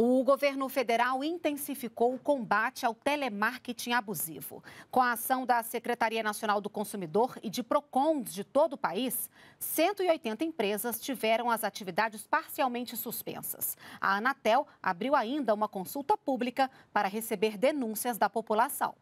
O governo federal intensificou o combate ao telemarketing abusivo. Com a ação da Secretaria Nacional do Consumidor e de PROCONs de todo o país, 180 empresas tiveram as atividades parcialmente suspensas. A Anatel abriu ainda uma consulta pública para receber denúncias da população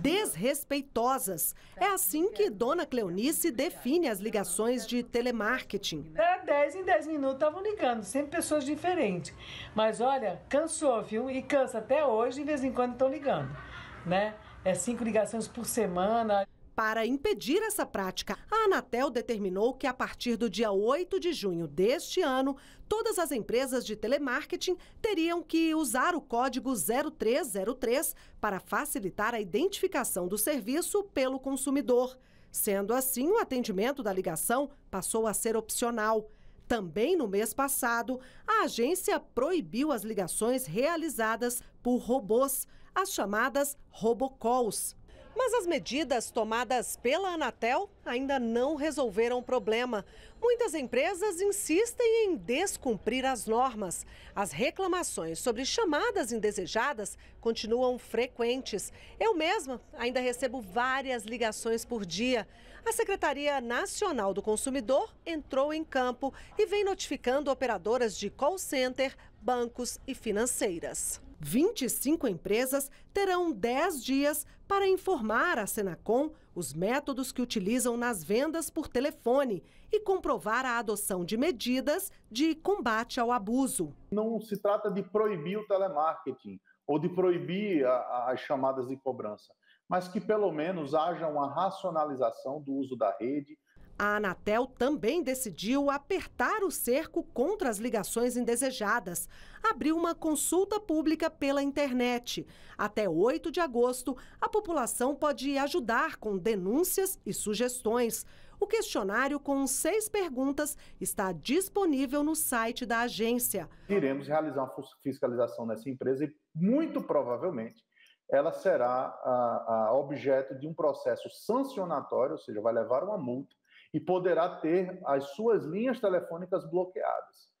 desrespeitosas. É assim que Dona Cleonice define as ligações de telemarketing. É, Era 10 em 10 minutos estavam ligando, sempre pessoas diferentes. Mas olha, cansou, viu? E cansa até hoje, de vez em quando estão ligando, né? É cinco ligações por semana para impedir essa prática, a Anatel determinou que a partir do dia 8 de junho deste ano, todas as empresas de telemarketing teriam que usar o código 0303 para facilitar a identificação do serviço pelo consumidor. Sendo assim, o atendimento da ligação passou a ser opcional. Também no mês passado, a agência proibiu as ligações realizadas por robôs, as chamadas robocalls. Mas as medidas tomadas pela Anatel ainda não resolveram o problema. Muitas empresas insistem em descumprir as normas. As reclamações sobre chamadas indesejadas continuam frequentes. Eu mesma ainda recebo várias ligações por dia. A Secretaria Nacional do Consumidor entrou em campo e vem notificando operadoras de call center, bancos e financeiras. 25 empresas terão 10 dias para informar à Senacom os métodos que utilizam nas vendas por telefone e comprovar a adoção de medidas de combate ao abuso. Não se trata de proibir o telemarketing ou de proibir a, as chamadas de cobrança, mas que pelo menos haja uma racionalização do uso da rede, a Anatel também decidiu apertar o cerco contra as ligações indesejadas. Abriu uma consulta pública pela internet. Até 8 de agosto, a população pode ajudar com denúncias e sugestões. O questionário com seis perguntas está disponível no site da agência. Iremos realizar uma fiscalização nessa empresa e, muito provavelmente, ela será a, a objeto de um processo sancionatório, ou seja, vai levar uma multa e poderá ter as suas linhas telefônicas bloqueadas.